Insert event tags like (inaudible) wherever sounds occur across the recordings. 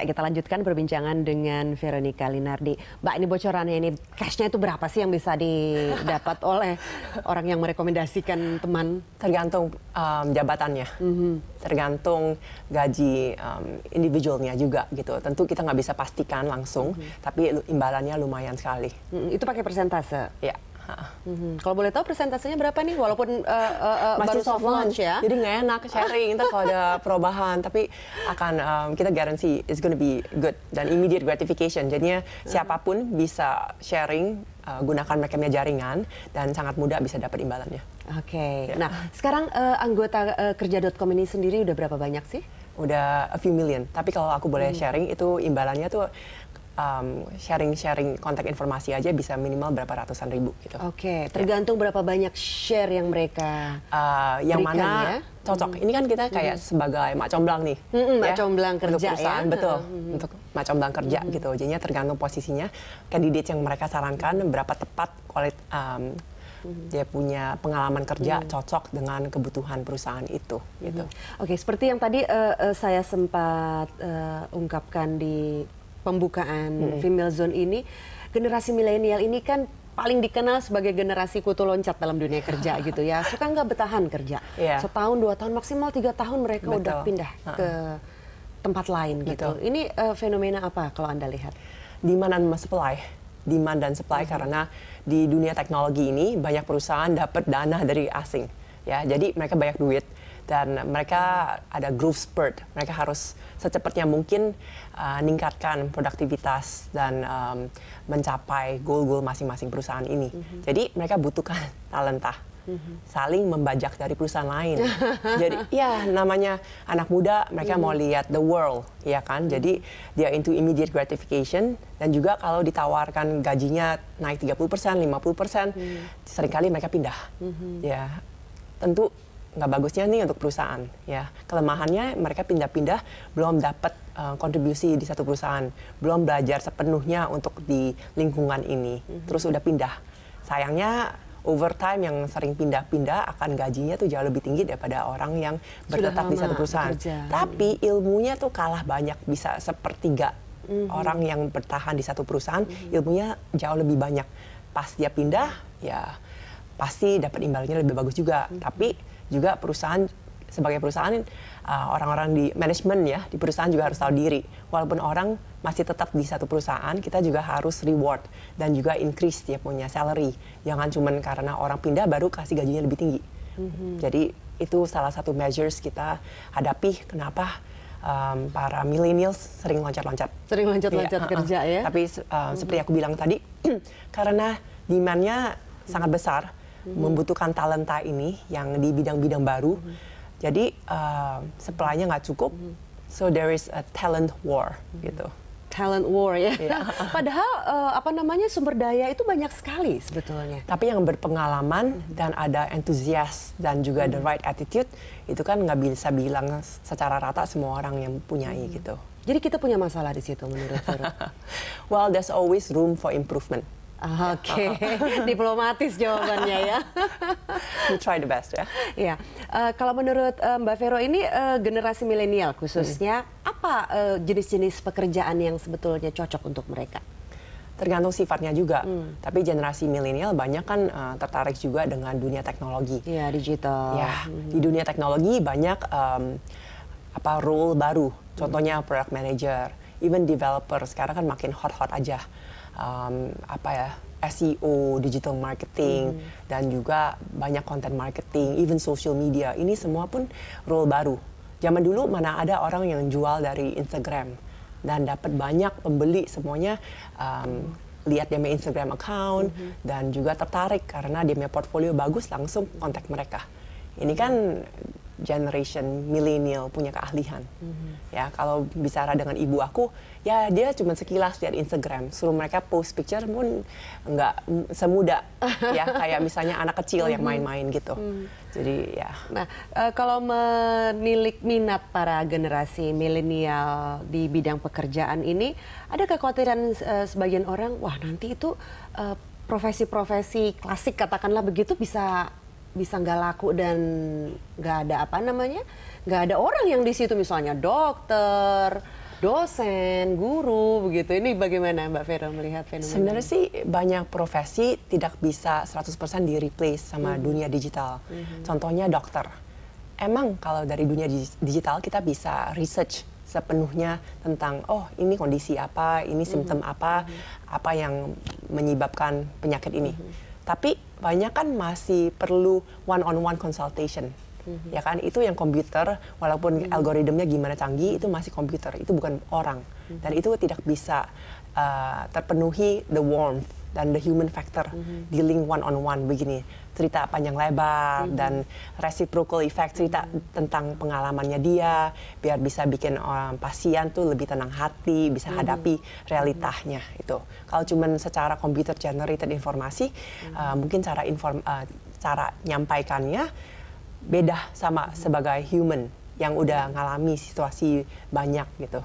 Ya kita lanjutkan perbincangan dengan Veronica Linardi. Mbak ini bocorannya ini cashnya itu berapa sih yang bisa didapat (laughs) oleh orang yang merekomendasikan teman? Tergantung um, jabatannya, mm -hmm. tergantung gaji um, individualnya juga gitu. Tentu kita nggak bisa pastikan langsung, mm -hmm. tapi imbalannya lumayan sekali. Mm -hmm. Itu pakai persentase? Ya. Hmm. Kalau boleh tahu presentasenya berapa nih? Walaupun uh, uh, masih baru soft launch, launch ya. Jadi nggak enak sharing itu kalau ada (laughs) perubahan, tapi akan um, kita garansi it's gonna be good dan immediate gratification. Jadinya hmm. siapapun bisa sharing uh, gunakan macamnya jaringan dan sangat mudah bisa dapat imbalannya. Oke. Okay. Ya. Nah, sekarang uh, anggota uh, kerja.com ini sendiri udah berapa banyak sih? Udah a few million. Tapi kalau aku boleh hmm. sharing itu imbalannya tuh sharing-sharing kontak informasi aja bisa minimal berapa ratusan ribu gitu. Oke, okay. Ya. tergantung ya. berapa banyak share yang mereka uh, yang berikan, mana ya? cocok. Hmm. Ini kan kita kayak hmm. sebagai macam belang nih. hmm, hmm ya? macam kerja untuk ya. perusahaan, ya. betul. -hmm. Untuk macam kerja -hmm. gitu. Jadinya tergantung posisinya, kandidat yang mereka sarankan berapa tepat kualit um, hmm. dia punya pengalaman kerja hmm. cocok dengan kebutuhan perusahaan itu gitu. Hmm. Oke, okay, seperti yang tadi uh, saya sempat uh, ungkapkan di pembukaan hmm. female zone ini generasi milenial ini kan paling dikenal sebagai generasi kutu loncat dalam dunia kerja (laughs) gitu ya suka nggak bertahan kerja yeah. setahun dua tahun maksimal tiga tahun mereka Betul. udah pindah uh -uh. ke tempat lain gitu ini uh, fenomena apa kalau anda lihat mana mas supply demand dan supply mm -hmm. karena di dunia teknologi ini banyak perusahaan dapat dana dari asing ya jadi mereka banyak duit dan mereka ada growth spurt. Mereka harus secepatnya mungkin uh, produktivitas dan um, mencapai goal-goal masing-masing perusahaan ini. Mm -hmm. Jadi mereka butuhkan (laughs) talenta. Mm -hmm. saling membajak dari perusahaan lain. (laughs) Jadi ya namanya anak muda mereka mm -hmm. mau lihat the world ya kan. Mm -hmm. Jadi dia into immediate gratification dan juga kalau ditawarkan gajinya naik 30%, 50%, mm -hmm. seringkali mereka pindah. Mm -hmm. Ya. Tentu nggak bagusnya nih untuk perusahaan ya kelemahannya mereka pindah-pindah belum dapat uh, kontribusi di satu perusahaan belum belajar sepenuhnya untuk di lingkungan ini mm-hmm. terus udah pindah sayangnya overtime yang sering pindah-pindah akan gajinya tuh jauh lebih tinggi daripada orang yang bertetap di satu perusahaan kerja. tapi mhm. ilmunya tuh kalah banyak bisa sepertiga mm-hmm. orang yang bertahan di satu perusahaan mm-hmm. ilmunya jauh lebih banyak pas dia pindah ya pasti dapat imbalannya lebih bagus juga mm-hmm. tapi juga perusahaan sebagai perusahaan eh, orang-orang uh, di manajemen ya di perusahaan juga harus tahu diri walaupun orang masih tetap di satu perusahaan kita juga harus reward dan juga increase dia punya salary jangan cuma karena orang pindah baru kasih gajinya lebih tinggi mm-hmm. jadi itu salah satu measures kita hadapi kenapa um, para millennials sering loncat-loncat sering loncat-loncat ya, kerja uh ya tapi uh, mm-hmm. seperti aku bilang tadi (clears throat) karena demandnya sangat besar hmm. membutuhkan talenta ini yang di bidang-bidang baru. Hmm. Jadi uh, eh, supply nggak cukup, hmm. so there is a talent war hmm. gitu. Talent war ya. Yeah. (laughs) Padahal uh, apa namanya sumber daya itu banyak sekali sebetulnya. Tapi yang berpengalaman hmm. dan ada antusias dan juga hmm. the mm-hmm. right attitude itu kan nggak bisa bilang secara rata semua orang yang punyai hmm. gitu. Jadi kita punya masalah di situ menurut saya. (laughs) well, there's always room for improvement. Ah, oke, okay. (laughs) diplomatis jawabannya ya. (laughs) We try the best ya. Ya, uh, kalau menurut uh, Mbak Vero ini uh, generasi milenial khususnya hmm. apa jenis-jenis uh, jenis -jenis pekerjaan yang sebetulnya cocok untuk mereka? Tergantung sifatnya juga. Hmm. Tapi generasi milenial banyak kan uh, tertarik juga dengan dunia teknologi. Iya digital. Ya, hmm. di dunia teknologi banyak um, apa role baru. Contohnya hmm. product manager, even developer sekarang kan makin hot-hot aja um, apa ya SEO, digital marketing, hmm. dan juga banyak content marketing, even social media. Ini semua pun role baru. Zaman dulu mana ada orang yang jual dari Instagram dan dapat banyak pembeli semuanya um, lihat dia punya Instagram account hmm. dan juga tertarik karena dia punya portfolio bagus langsung kontak mereka. Ini kan generation milenial punya keahlian. Mm-hmm. Ya, kalau bicara dengan ibu aku, ya dia cuma sekilas lihat Instagram, suruh mereka post picture pun nggak semudah (laughs) ya kayak misalnya anak kecil mm-hmm. yang mhm. main-main gitu. mm Jadi ya. Nah, e, kalau menilik minat para generasi milenial di bidang pekerjaan ini, ada kekhawatiran e, sebagian orang, wah nanti itu e, profesi-profesi klasik katakanlah begitu bisa bisa nggak laku dan nggak ada apa namanya nggak ada orang yang di situ misalnya dokter dosen guru begitu ini bagaimana mbak Vera melihat fenomena sebenarnya sih banyak profesi tidak bisa 100% di replace sama hmm. dunia digital hmm. contohnya dokter emang kalau dari dunia digital kita bisa research sepenuhnya tentang oh ini kondisi apa ini hmm. simptom mm -hmm. apa mm -hmm. apa yang menyebabkan penyakit ini mm -hmm. tapi banyak kan masih perlu one on one consultation. Mm-hmm. Ya kan itu yang komputer walaupun mm-hmm. algoritmnya gimana canggih itu masih komputer, itu bukan orang. Mm-hmm. Dan mhm. itu tidak bisa uh, terpenuhi the warmth dan the human factor mm -hmm. dealing one on one begini cerita panjang lebar mm -hmm. dan reciprocal effect cerita mm -hmm. tentang pengalamannya dia biar bisa bikin orang um, pasien tuh lebih tenang hati bisa mm -hmm. hadapi mm-hmm. realitanya mm -hmm. itu kalau cuman secara computer generated informasi mm -hmm. uh, mungkin cara inform uh, cara nyampaikannya beda sama mm -hmm. sebagai human yang udah ngalami situasi banyak gitu.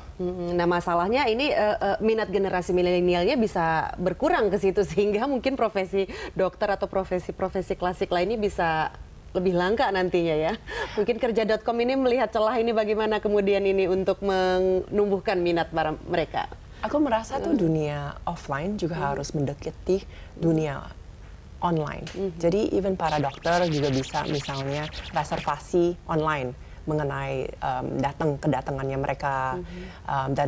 nah masalahnya ini uh, uh, minat generasi milenialnya bisa berkurang ke situ (laughs) sehingga mungkin profesi dokter atau profesi-profesi klasik lainnya bisa lebih langka nantinya ya. Mungkin kerja.com ini melihat celah ini bagaimana kemudian ini untuk menumbuhkan minat para mereka. Aku merasa tuh eh. dunia offline juga hmm. harus mendekati dunia online. -hmm. Jadi even para dokter juga bisa misalnya reservasi online mengenai um, datang kedatangannya mereka mm-hmm. um, dan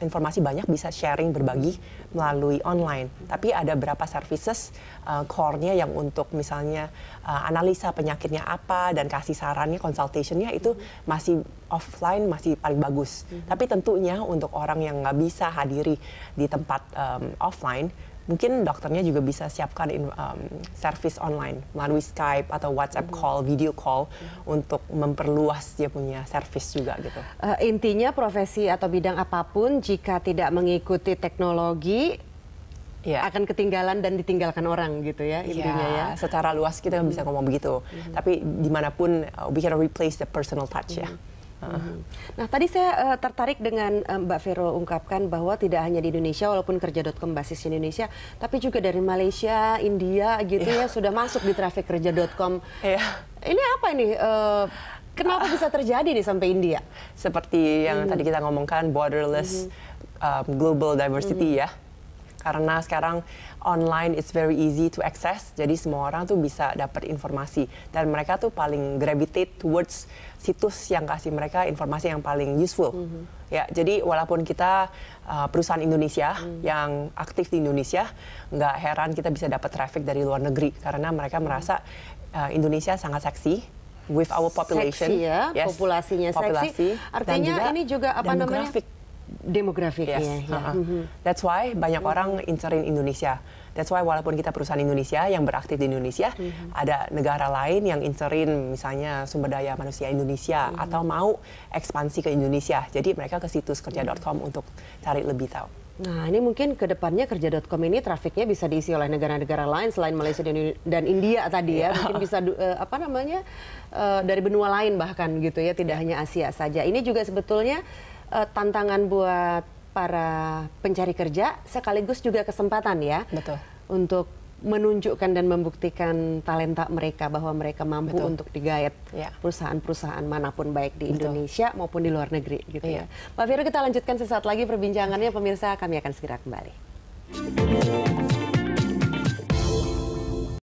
informasi, banyak bisa sharing berbagi melalui online. Mm-hmm. Tapi ada berapa services uh, core-nya yang untuk misalnya uh, analisa penyakitnya apa dan kasih sarannya consultationnya itu mm-hmm. masih offline masih paling bagus. Mm-hmm. Tapi tentunya untuk orang yang nggak bisa hadiri di tempat um, offline mungkin dokternya juga bisa siapkan in, um, service online melalui Skype atau WhatsApp hmm call, video call hmm untuk memperluas dia punya service juga gitu. Uh, intinya profesi atau bidang apapun jika tidak mengikuti teknologi Ya. akan ketinggalan dan ditinggalkan orang gitu ya iya, intinya ya, ya. Secara luas kita mm-hmm. bisa ngomong begitu, mm-hmm. tapi dimanapun uh, we can replace the personal touch ya. mm-hmm. ya. Nah, tadi saya uh, tertarik dengan um, Mbak Vero ungkapkan bahwa tidak hanya di Indonesia, walaupun kerja.com basis Indonesia, tapi juga dari Malaysia, India gitu yeah. ya iya. sudah masuk di traffic kerja.com. Yeah. Ini apa ini? Uh, kenapa uh, bisa terjadi nih sampai India? Seperti yang -hmm. tadi kita ngomongkan borderless -hmm. um, global diversity -hmm. ya karena sekarang online it's very easy to access jadi semua orang tuh bisa dapat informasi dan mereka tuh paling gravitate towards situs yang kasih mereka informasi yang paling useful mm -hmm. ya jadi walaupun kita uh, perusahaan Indonesia mm. yang aktif di Indonesia nggak heran kita bisa dapat traffic dari luar negeri karena mereka merasa uh, Indonesia sangat seksi with our population. Seksi ya, yes. populasinya Populasi, seksi. Artinya juga ini juga apa namanya? demografiknya. Yes. Yeah. Ya. Uh -huh. mm -hmm. That's why banyak mm -hmm. orang incerin Indonesia. That's why walaupun kita perusahaan Indonesia yang beraktif di Indonesia, mm -hmm. ada negara lain yang incerin misalnya sumber daya manusia Indonesia mm -hmm. atau mau ekspansi ke Indonesia. Jadi mereka ke situs kerja.com mm -hmm. untuk cari lebih tahu. Nah, ini mungkin ke depannya kerja.com ini trafiknya bisa diisi oleh negara-negara lain selain Malaysia dan, dan India tadi ya. Iya. Mungkin bisa uh, apa namanya? Uh, dari benua lain bahkan gitu ya, tidak iya. hanya Asia saja. Ini juga sebetulnya uh, tantangan buat para pencari kerja sekaligus juga kesempatan ya. Betul. Untuk menunjukkan dan membuktikan talenta mereka bahwa mereka mampu Betul. untuk digayat ya. perusahaan-perusahaan manapun baik di Betul. Indonesia maupun di luar negeri gitu iya. ya. Pak Firu kita lanjutkan sesaat lagi perbincangannya pemirsa kami akan segera kembali.